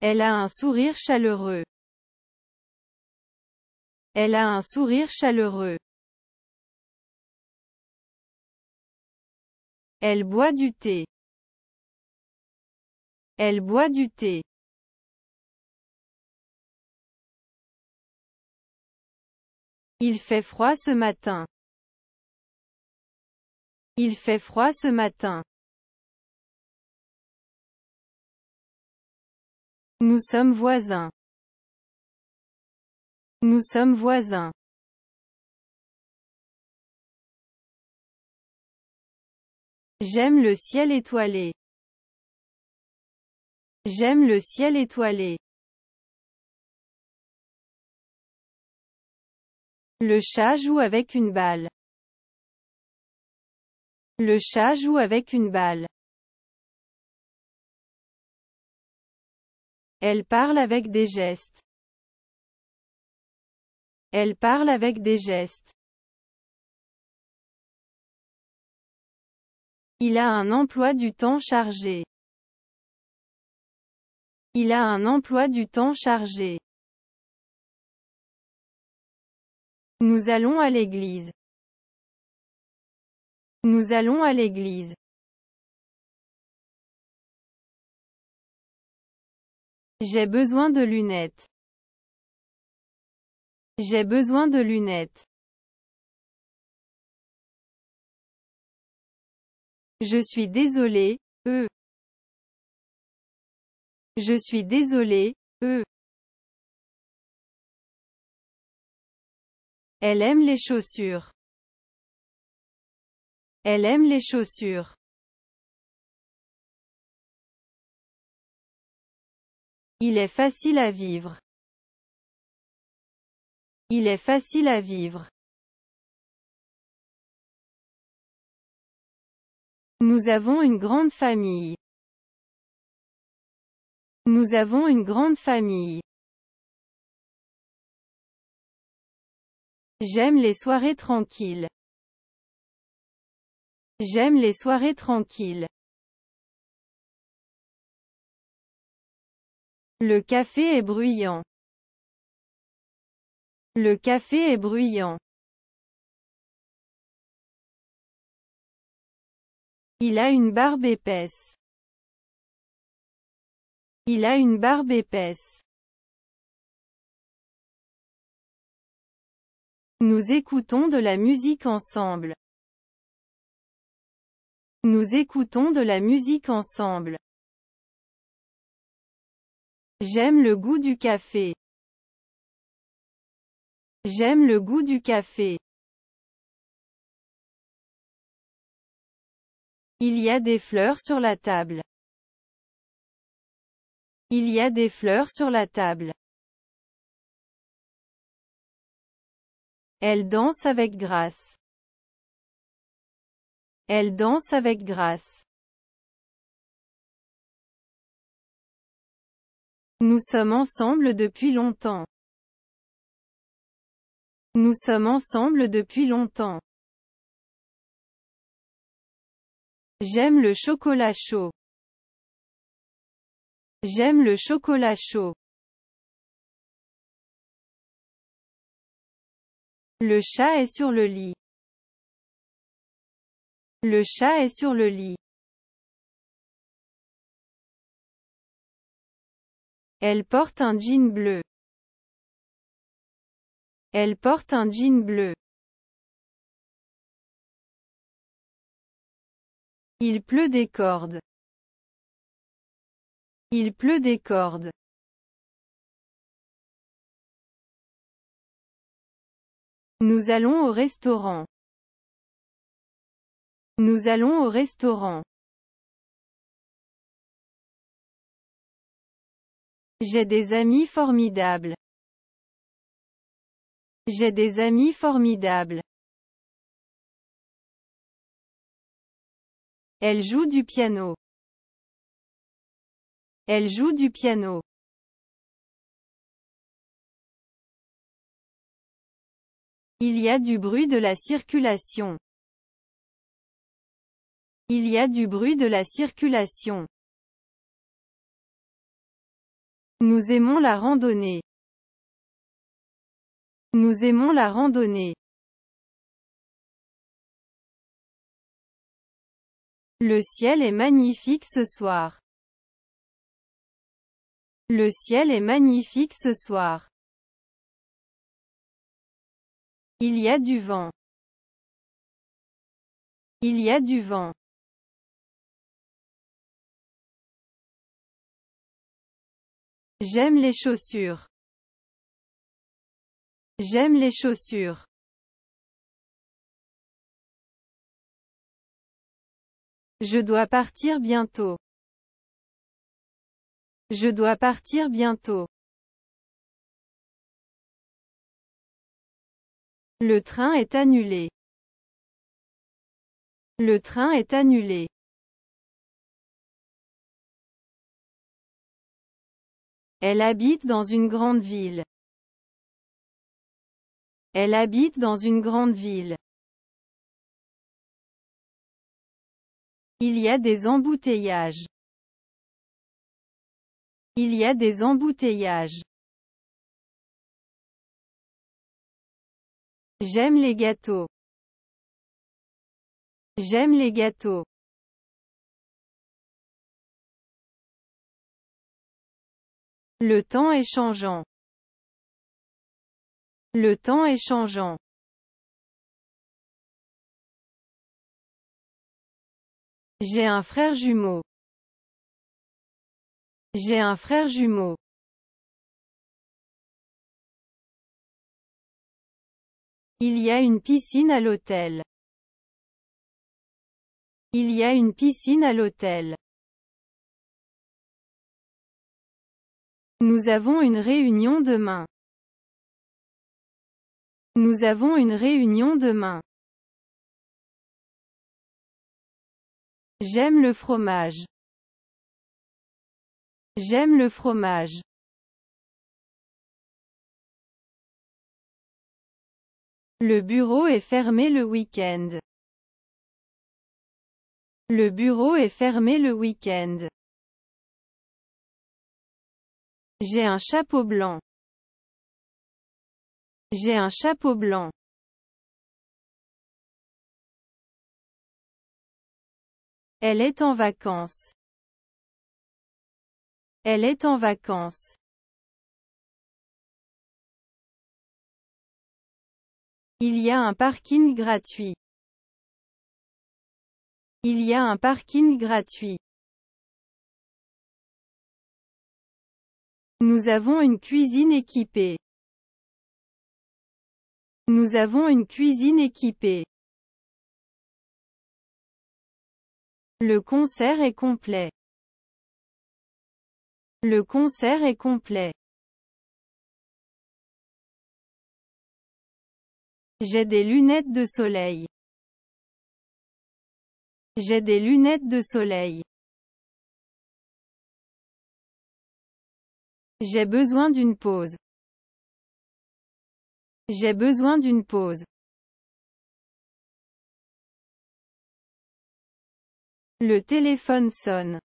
Elle a un sourire chaleureux. Elle a un sourire chaleureux. Elle boit du thé. Elle boit du thé. Il fait froid ce matin. Il fait froid ce matin. Nous sommes voisins. Nous sommes voisins. J'aime le ciel étoilé. J'aime le ciel étoilé. Le chat joue avec une balle. Le chat joue avec une balle. Elle parle avec des gestes. Elle parle avec des gestes. Il a un emploi du temps chargé. Il a un emploi du temps chargé. Nous allons à l'église. Nous allons à l'église. J'ai besoin de lunettes. J'ai besoin de lunettes. Je suis désolé, eux. Je suis désolé, eux. Elle aime les chaussures. Elle aime les chaussures. Il est facile à vivre. Il est facile à vivre. Nous avons une grande famille. Nous avons une grande famille. J'aime les soirées tranquilles. J'aime les soirées tranquilles. Le café est bruyant. Le café est bruyant. Il a une barbe épaisse. Il a une barbe épaisse. Nous écoutons de la musique ensemble. Nous écoutons de la musique ensemble. J'aime le goût du café. J'aime le goût du café. Il y a des fleurs sur la table. Il y a des fleurs sur la table. Elle danse avec grâce. Elle danse avec grâce. Nous sommes ensemble depuis longtemps. Nous sommes ensemble depuis longtemps. J'aime le chocolat chaud. J'aime le chocolat chaud. Le chat est sur le lit. Le chat est sur le lit. Elle porte un jean bleu. Elle porte un jean bleu. Il pleut des cordes. Il pleut des cordes. Nous allons au restaurant. Nous allons au restaurant. J'ai des amis formidables. J'ai des amis formidables. Elle joue du piano. Elle joue du piano. Il y a du bruit de la circulation. Il y a du bruit de la circulation. Nous aimons la randonnée. Nous aimons la randonnée. Le ciel est magnifique ce soir. Le ciel est magnifique ce soir. Il y a du vent. Il y a du vent. J'aime les chaussures. J'aime les chaussures. Je dois partir bientôt. Je dois partir bientôt. Le train est annulé. Le train est annulé. Elle habite dans une grande ville. Elle habite dans une grande ville. Il y a des embouteillages. Il y a des embouteillages. J'aime les gâteaux. J'aime les gâteaux. Le temps est changeant. Le temps est changeant. J'ai un frère jumeau. J'ai un frère jumeau. Il y a une piscine à l'hôtel. Il y a une piscine à l'hôtel. Nous avons une réunion demain. Nous avons une réunion demain. J'aime le fromage. J'aime le fromage. Le bureau est fermé le week-end. Le bureau est fermé le week-end. J'ai un chapeau blanc. J'ai un chapeau blanc. Elle est en vacances. Elle est en vacances. Il y a un parking gratuit. Il y a un parking gratuit. Nous avons une cuisine équipée. Nous avons une cuisine équipée. Le concert est complet. Le concert est complet. J'ai des lunettes de soleil. J'ai des lunettes de soleil. J'ai besoin d'une pause. J'ai besoin d'une pause. Le téléphone sonne.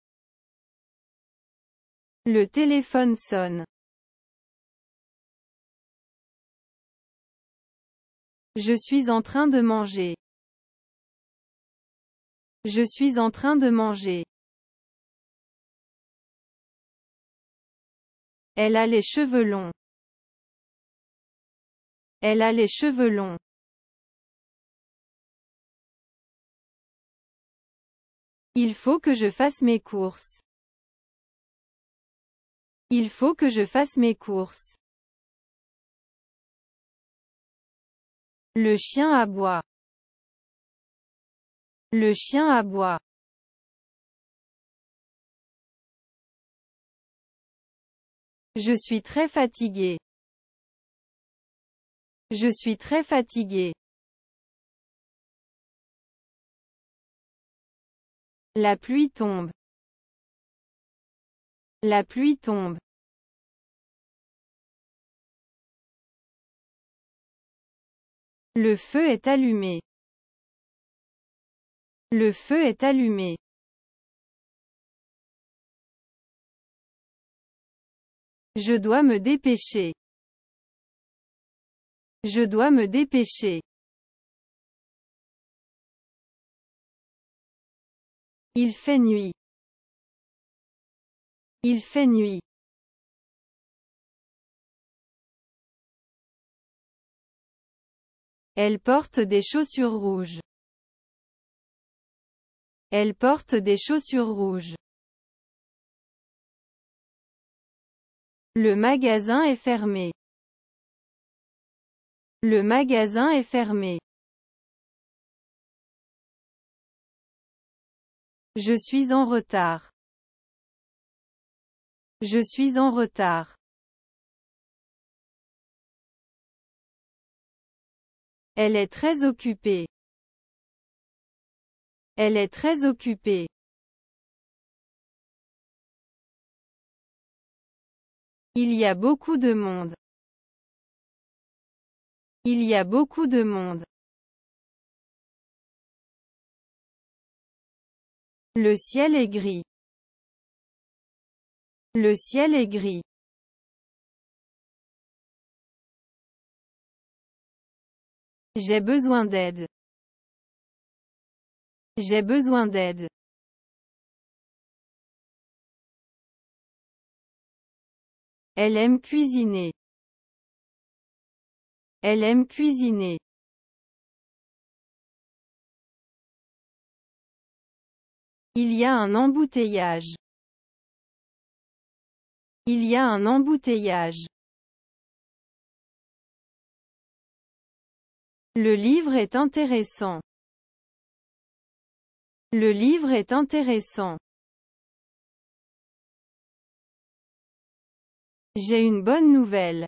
Le téléphone sonne. Je suis en train de manger. Je suis en train de manger. Elle a les cheveux longs. Elle a les cheveux longs. Il faut que je fasse mes courses. Il faut que je fasse mes courses. Le chien aboie. Le chien aboie. Je suis très fatigué. Je suis très fatigué. La pluie tombe. La pluie tombe. Le feu est allumé. Le feu est allumé. Je dois me dépêcher. Je dois me dépêcher. Il fait nuit. Il fait nuit. Elle porte des chaussures rouges. Elle porte des chaussures rouges. Le magasin est fermé. Le magasin est fermé. Je suis en retard. Je suis en retard. Elle est très occupée. Elle est très occupée. Il y a beaucoup de monde. Il y a beaucoup de monde. Le ciel est gris. Le ciel est gris. J'ai besoin d'aide. J'ai besoin d'aide. Elle aime cuisiner. Elle aime cuisiner. Il y a un embouteillage. Il y a un embouteillage. Le livre est intéressant. Le livre est intéressant. J'ai une bonne nouvelle.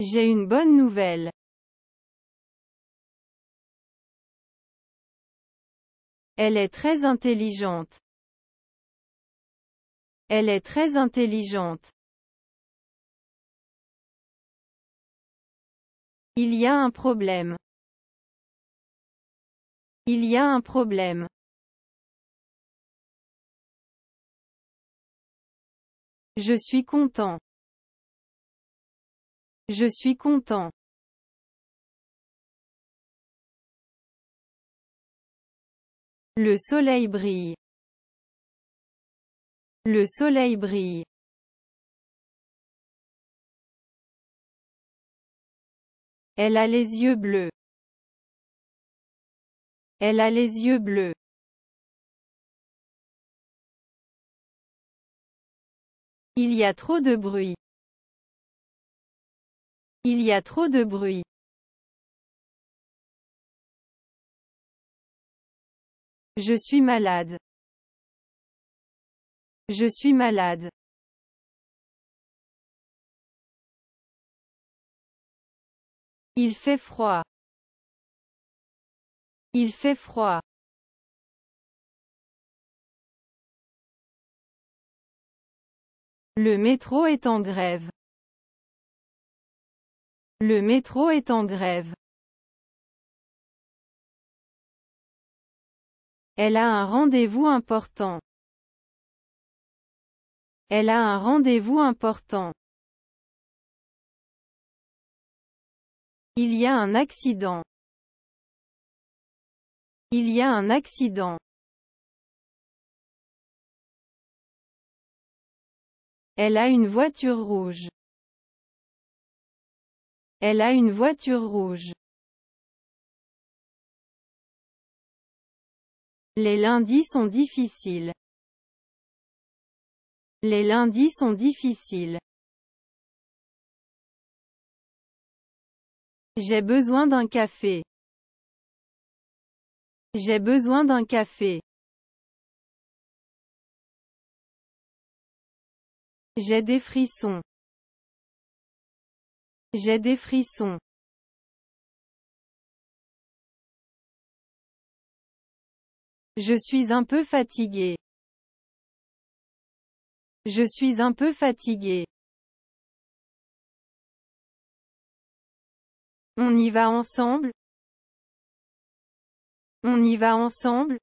J'ai une bonne nouvelle. Elle est très intelligente. Elle est très intelligente. Il y a un problème. Il y a un problème. Je suis content. Je suis content. Le soleil brille. Le soleil brille. Elle a les yeux bleus. Elle a les yeux bleus. Il y a trop de bruit. Il y a trop de bruit. Je suis malade. Je suis malade. Il fait froid. Il fait froid. Le métro est en grève. Le métro est en grève. Elle a un rendez-vous important. Elle a un rendez-vous important. Il y a un accident. Il y a un accident. Elle a une voiture rouge. Elle a une voiture rouge. Les lundis sont difficiles. Les lundis sont difficiles. J'ai besoin d'un café. J'ai besoin d'un café. J'ai des frissons. J'ai des frissons. Je suis un peu fatigué. Je suis un peu fatigué. On y va ensemble On y va ensemble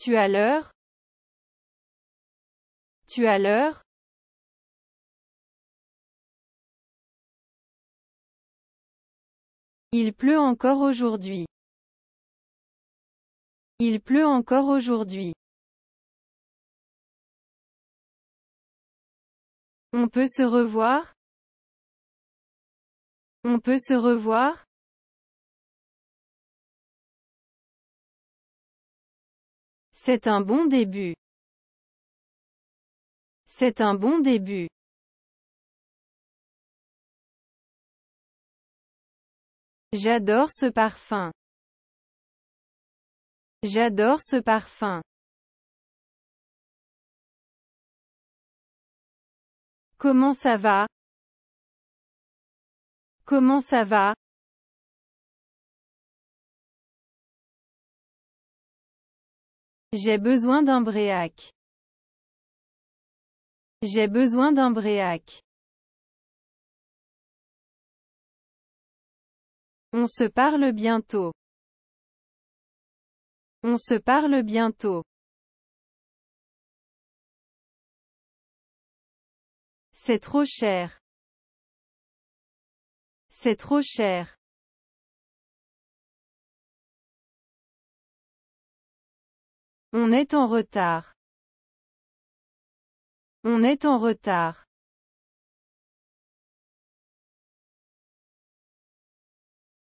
Tu as l'heure Tu as l'heure Il pleut encore aujourd'hui. Il pleut encore aujourd'hui. On peut se revoir On peut se revoir C'est un bon début. C'est un bon début. J'adore ce parfum. J'adore ce parfum. Comment ça va Comment ça va J'ai besoin d'un bréac. J'ai besoin d'un bréac. On se parle bientôt. On se parle bientôt. C'est trop cher. C'est trop cher. On est en retard. On est en retard.